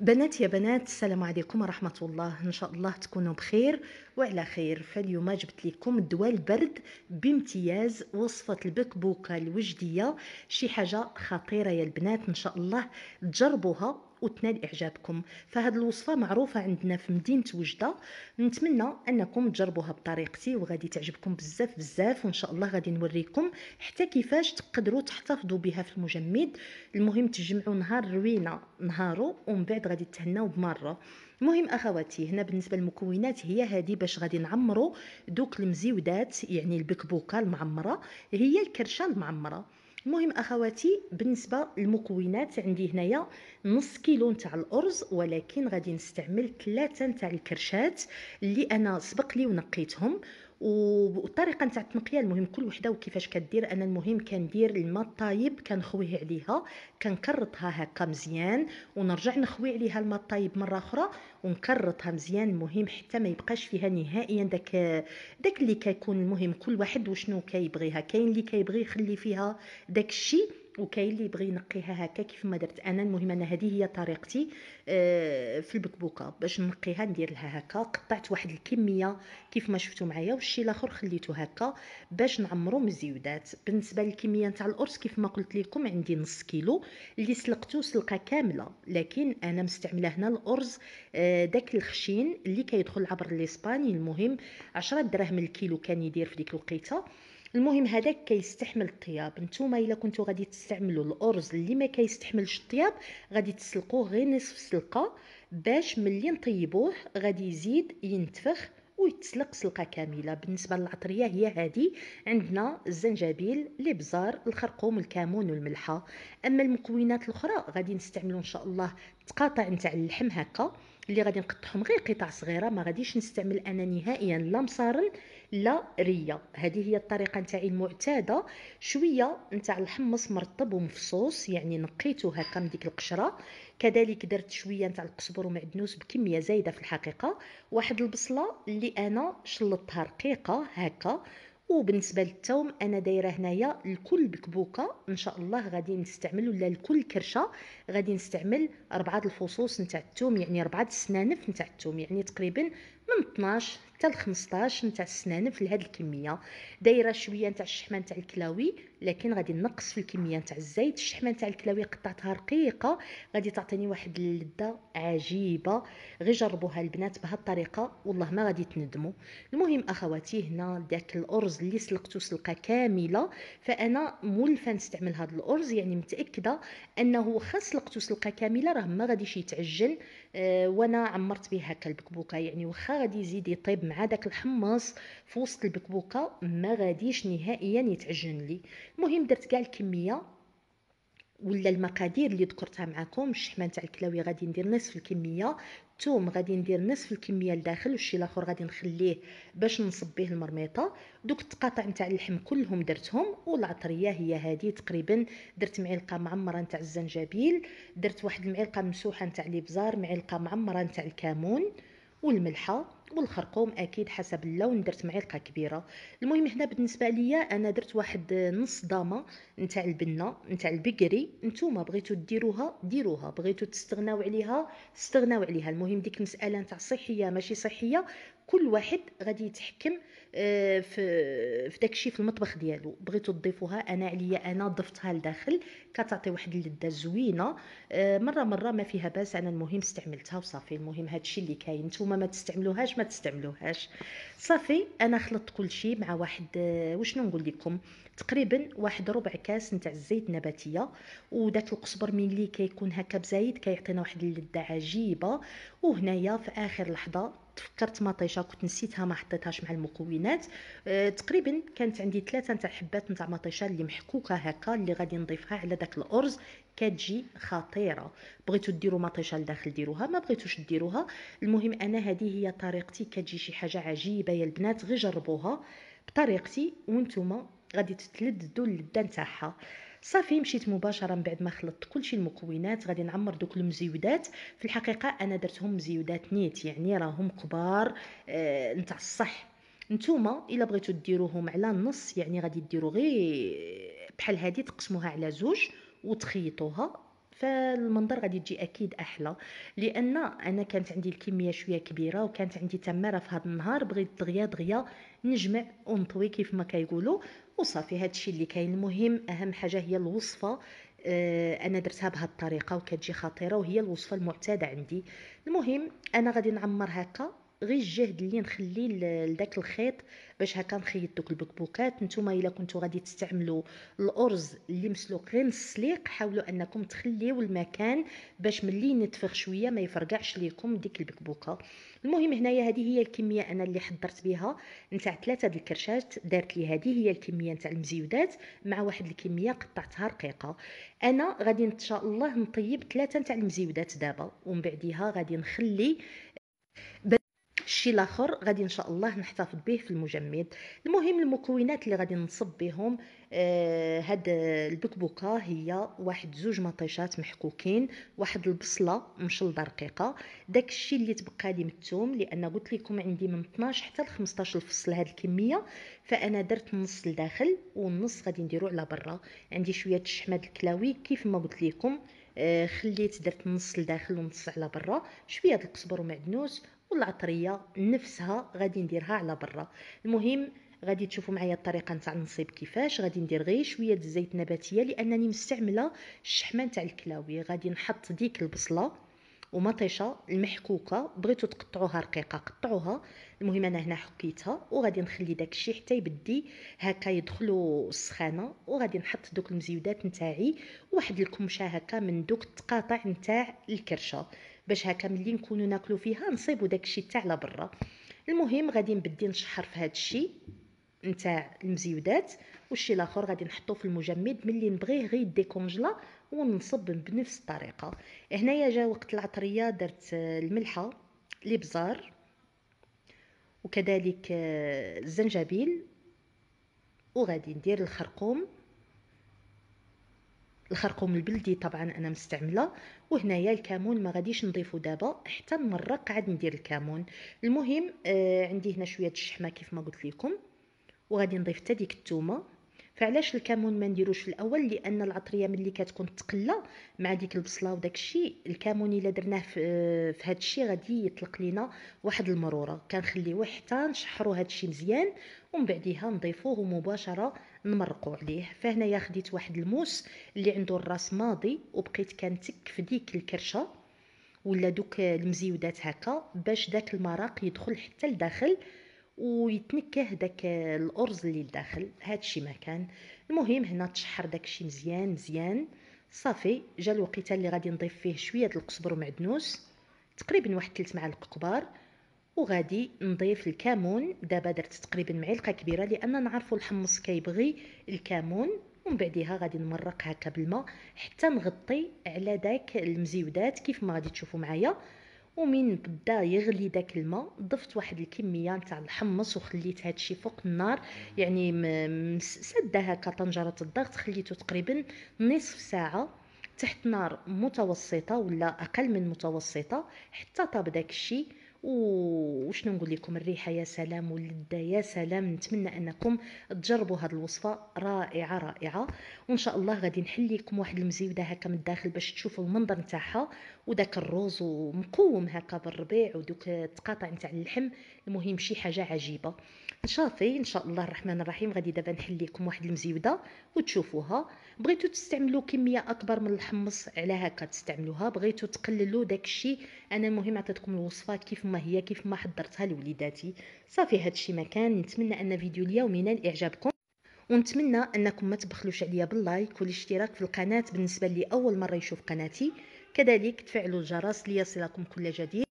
بنات يا بنات السلام عليكم ورحمة الله إن شاء الله تكونوا بخير وعلى خير فاليوم جبت لكم دواء البرد بامتياز وصفة البكبوكة الوجدية شي حاجة خطيرة يا البنات إن شاء الله تجربوها وتنال اعجابكم فهاد الوصفه معروفه عندنا في مدينه وجده نتمنى انكم تجربوها بطريقتي وغادي تعجبكم بزاف بزاف وان شاء الله غادي نوريكم حتى كيفاش تقدروا تحتفظوا بها في المجمد المهم تجمعوا نهار روينه نهارو ومن بعد غادي تهناو بمره المهم اخواتي هنا بالنسبه للمكونات هي هذه باش غادي نعمروا دوك المزيودات يعني البكبوكه المعمره هي الكرشه المعمره المهم اخواتي بالنسبه للمكونات عندي هنايا نص كيلو نتاع الارز ولكن غادي نستعمل ثلاثه نتاع الكرشات اللي انا سبق لي ونقيتهم والطريقه نتاع التنقيه المهم كل وحده وكيفاش كدير انا المهم كندير الماء الطايب كنخويه عليها كنكرطها هكا مزيان ونرجع نخوي عليها الماء الطايب مره اخرى ونكرطها مزيان المهم حتى ما يبقاش فيها نهائيا داك داك اللي كيكون المهم كل واحد وشنو كيبغيها كاين اللي كيبغي يخلي فيها داك الشيء وكاين اللي يبغي ينقيها هكا كيف ما درت انا المهم انا هذه هي طريقتي آه، في البكبوكه باش نقيها ندير لها هكا قطعت واحد الكميه كيف ما شفتوا معايا والشي الاخر خليته هكا باش نعمرو مزيودات بالنسبه للكميه نتاع القرص كيف ما قلت لكم عندي نص كيلو اللي سلقته سلقه كامله لكن انا مستعمله هنا الارز آه، داك الخشين اللي كيدخل عبر الاسباني المهم 10 دراهم الكيلو كان يدير في ديك الوقيته المهم هذاك كيستحمل الطياب نتوما الا كنتو غادي تستعملوا الارز اللي ما كيستحملش الطياب غادي تسلقوه غير نصف سلقه باش ملي نطيبوه غادي يزيد ينتفخ ويتسلق سلقه كامله بالنسبه للعطريه هي هذه عندنا الزنجبيل الابزار الخرقوم الكمون والملحه اما المكونات الاخرى غادي نستعملوا ان شاء الله تقاطع نتاع اللحم هكا اللي غادي نقطعهم غير قطع صغيره ما غاديش نستعمل انا نهائيا لا مصارن لا ريا هذه هي الطريقه نتاعي المعتاده شويه نتاع الحمص مرطب ومفصوص يعني نقيته هكا من ديك القشره كذلك درت شويه نتاع القزبر ومعدنوس بكميه زايده في الحقيقه واحد البصله اللي انا شلطتها رقيقه هكا وبالنسبه للثوم انا دايره هنايا لكل بكبوكه ان شاء الله غادي نستعمل ولا لكل كرشه غادي نستعمل اربعه الفصوص نتاع الثوم يعني اربعه السنانف نتاع الثوم يعني تقريبا من 12 حتى ل 15 نتاع السنانف لهاد الكميه دايره شويه نتاع الشحمه نتاع الكلاوي لكن غادي نقص في الكميه نتاع الزيت الشحمه نتاع الكلاوي قطعتها رقيقه غادي تعطيني واحد اللذه عجيبه غير جربوها البنات بهذه الطريقه والله ما غادي تندموا المهم اخواتي هنا داك الارز اللي سلقته سلقه كامله فانا مولفه نستعمل هذا الارز يعني متاكده انه خاص سلقته سلقه كامله راه ما غاديش يتعجن آه، وانا عمرت بها البكبوكه يعني واخا غادي يزيد يطيب مع داك الحمص في وسط البكبوكه ما غاديش نهائيا يتعجن لي المهم درت كاع الكميه ولا المقادير اللي ذكرتها معكم الشحمه تاع الكلاوي غادي ندير نصف الكميه الثوم غادي ندير نصف الكميه لداخل والشي الاخر غادي نخليه باش نصب به المرميطه دوك التقاطع نتاع اللحم كلهم درتهم والعطريه هي هادي تقريبا درت معلقه معمره نتاع الزنجبيل درت واحد المعلقه مسوحه نتاع الابزار معلقه معمره نتاع الكمون والملحه والخرقوم اكيد حسب اللون درت معلقه كبيره المهم هنا بالنسبه ليا انا درت واحد نص ضامه نتاع البنه نتاع البقري نتوما بغيتو ديروها ديروها بغيتو تستغناو عليها استغناو عليها المهم ديك المساله نتاع صحيه ماشي صحيه كل واحد غادي يتحكم آه، في في داكشي في المطبخ ديالو بغيتو تضيفوها انا عليا انا ضفتها لداخل كتعطي واحد اللذه زوينه آه، مره مره ما فيها باس انا المهم استعملتها وصافي المهم هادشي اللي كاين نتوما ما تستعملوهاش ما ما تستعملوهاش صافي انا خلطت كل شيء مع واحد آه، وشنو نقول لكم تقريبا واحد ربع كاس نتاع الزيت نباتيه ودات القزبر ملي كيكون هكا بزايد كيعطينا واحد اللذه عجيبه وهنايا في اخر لحظه فكرت مطيشه كنت نسيتها ما حطيتهاش مع المكونات أه تقريبا كانت عندي ثلاثه نتاع حبات نتاع مطيشه اللي محكوكه هكا اللي غادي نضيفها على داك الارز كتجي خطيره بغيتو ديروا مطيشه لداخل ديروها ما بغيتوش ديروها المهم انا هذه هي طريقتي كتجي شي حاجه عجيبه يا البنات غير جربوها بطريقتي وانتم غادي تتلذذوا اللذه نتاعها صافي مشيت مباشره من بعد ما خلطت كلشي المكونات غادي نعمر دوك المزيودات في الحقيقه انا درتهم مزيودات نيت يعني راهم كبار آه نتاع الصح نتوما الا بغيتو ديروهم على النص يعني غادي ديرو غير بحال هذه تقسموها على زوج وتخيطوها فالمنظر غادي تجي اكيد احلى لان انا كانت عندي الكميه شويه كبيره وكانت عندي تماره في هذا النهار بغيت دغيا دغيا نجمع ونطوي كيف ما كيقولوا وصافي هذا الشيء اللي كاين المهم اهم حاجه هي الوصفه آه، انا درتها بهذه الطريقه وكتجي خطيره وهي الوصفه المعتاده عندي المهم انا غادي نعمر هكا غير الجهد اللي نخلي لذاك الخيط باش هكا نخيط دوك البكبوكات نتوما الا كنتو غادي تستعملوا الارز اللي مسلوق غير نص سليق حاولوا انكم تخليو المكان باش ملي نتفخ شويه ما يفرقعش ليكم ديك البكبوكه المهم هنايا هذه هي الكميه انا اللي حضرت بها نتاع ثلاثه د الكرشات دارت لي هذه هي الكميه نتاع المزيودات مع واحد الكميه قطعتها رقيقه انا غادي ان شاء الله نطيب ثلاثه نتاع المزيودات دابا ومن بعديها غادي نخلي الشيء الاخر غادي ان شاء الله نحتفظ به في المجمد المهم المكونات اللي غادي نصب بهم آه هاد البكبوكه هي واحد زوج مطيشات محكوكين واحد البصله مشلضه رقيقه داك الشيء اللي تبقى لي من الثوم لان قلت لكم عندي من 12 حتى ل 15 الفصل هاد الكميه فانا درت نص لداخل والنص غادي نديرو على برا عندي شويه الشحمه الكلاوي كيف ما قلت لكم آه، خليت درت نص لداخل ونص على برا شويه د القزبر ومعدنوس والعطريه نفسها غادي نديرها على برا المهم غادي تشوفوا معايا الطريقه نتاع النصيب كيفاش غادي ندير غير شويه الزيت نباتيه لانني مستعمله الشحمه نتاع الكلاوي غادي نحط ديك البصله ومطيشه المحكوكه بغيتو تقطعوها رقيقه قطعوها المهم انا هنا حكيتها وغادي نخلي داك الشيء حتى يبدي هكا يدخلوا السخانه وغادي نحط دوك المزيودات نتاعي واحد الكمشه هكا من دوك التقاطع نتاع الكرشه باش هكا ملي نكونوا ناكلو فيها نصيبوا داك الشيء تاع على برا المهم غادي نبدي نشحر في هذا الشيء نتاع المزيودات والشيء الاخر غادي نحطوه في المجمد ملي نبغيه غير ديكونجلا ونصب بنفس الطريقه هنايا جا وقت العطريه درت آه، الملحه الابزار وكذلك آه، الزنجبيل وغادي ندير الخرقوم الخرقوم البلدي طبعا انا مستعمله وهنايا الكمون ما غاديش نضيفه دابا حتى نمرق عاد ندير الكمون المهم آه عندي هنا شويه الشحمه كيف ما قلت لكم وغادي نضيف حتى ديك الثومه فعلاش الكمون ما نديروش في الاول لان العطريه ملي كتكون تقلى مع ديك البصله وداك الشيء الكمون الا درناه في, في هذا الشيء غادي يطلق لينا واحد المروره كنخليوه حتى نشحروا هذا الشيء مزيان ومن بعديها نضيفوه ومباشره نمرقوا عليه فهنايا خديت واحد الموس اللي عنده الراس ماضي وبقيت كنتك في ديك الكرشه ولا دوك المزيودات هكا باش داك المراق يدخل حتى لداخل ويتنكه داك الارز اللي لداخل هادشي ما كان المهم هنا تشحر داكشي مزيان مزيان صافي جا الوقيته اللي غادي نضيف فيه شويه د القزبر ومعدنوس تقريبا واحد 3 معالق كبار وغادي نضيف الكمون دابا درت تقريبا معلقه كبيره لان نعرفوا الحمص كيبغي الكمون ومن بعديها غادي نمرق هكا بالماء حتى نغطي على داك المزيودات كيف ما غادي تشوفوا معايا ومن بدا يغلي داك الماء ضفت واحد الكميه نتاع الحمص وخليت هادشي فوق النار يعني سد هكا طنجره الضغط خليته تقريبا نصف ساعه تحت نار متوسطه ولا اقل من متوسطه حتى طاب داك الشيء وشنو نقول لكم الريحه يا سلام واللذه يا سلام نتمنى انكم تجربوا هذه الوصفه رائعه رائعه وان شاء الله غادي نحل لكم واحد المزيوده هكا من الداخل باش تشوفوا المنظر نتاعها وداك الروز ومقوم هكا بالربيع ودوك التقاطع نتاع اللحم المهم شي حاجه عجيبه شافي ان شاء الله الرحمن الرحيم غادي دابا نحل لكم واحد المزيوده وتشوفوها بغيتو تستعملوا كميه اكبر من الحمص على هكا تستعملوها بغيتو تقللوا داكشي انا المهم عطيتكم الوصفه كيف ثم هي كيف ما حضرتها لوليداتي صافي هادشي ما كان نتمنى ان فيديو اليوم ينال اعجابكم ونتمنى انكم ما تبخلوش عليا باللايك والاشتراك في القناه بالنسبه اللي اول مره يشوف قناتي كذلك تفعلوا الجرس ليصلكم كل جديد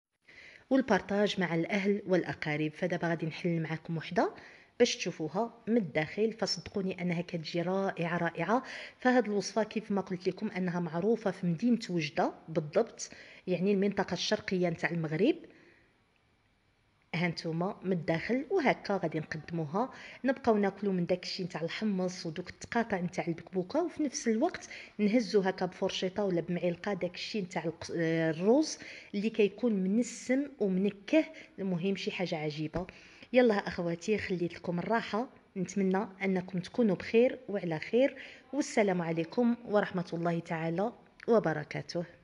والبارتاج مع الاهل والاقارب فدابا غادي نحل معكم وحده باش تشوفوها من الداخل فصدقوني انها كتجي رائعه رائعه فهاد الوصفه كيف ما قلت لكم انها معروفه في مدينه وجده بالضبط يعني المنطقه الشرقيه نتاع المغرب هانتوما من الداخل وهكا غادي نقدموها نبقاو ناكلو من داكشي نتاع الحمص ودوك التقاطع نتاع البكبوكه وفي نفس الوقت نهزو هكا بفرشيطه ولا بمعلقه داكشي نتاع آه، الرز اللي كيكون منسم ومنكه المهم شي حاجه عجيبه يلا اخواتي خليت لكم الراحه نتمنى انكم تكونوا بخير وعلى خير والسلام عليكم ورحمه الله تعالى وبركاته